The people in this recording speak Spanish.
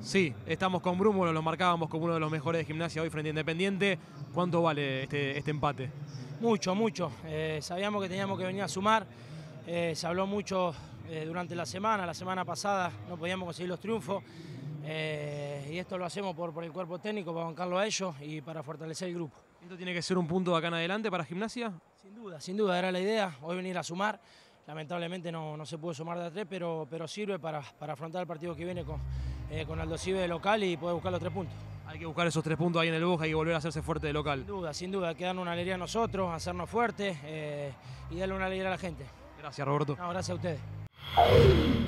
Sí, estamos con Brúmulo, lo marcábamos como uno de los mejores de gimnasia hoy frente a Independiente. ¿Cuánto vale este, este empate? Mucho, mucho. Eh, sabíamos que teníamos que venir a sumar. Eh, se habló mucho eh, durante la semana, la semana pasada no podíamos conseguir los triunfos. y esto lo hacemos por, por el cuerpo técnico, para bancarlo a ellos y para fortalecer el grupo. ¿Esto tiene que ser un punto de acá en adelante para gimnasia? Sin duda, sin duda, era la idea. Hoy venir a sumar lamentablemente no, no se pudo sumar de a tres, pero, pero sirve para, afrontar el partido que viene con, eh, con Aldo Cibe de local y poder buscar los tres puntos. Hay que buscar esos tres puntos ahí en el Boca, y volver a hacerse fuerte de local. Sin duda, sin duda, hay que darnos una alegría a nosotros, hacernos fuertes eh, y darle una alegría a la gente. Gracias, Roberto. No, gracias a ustedes.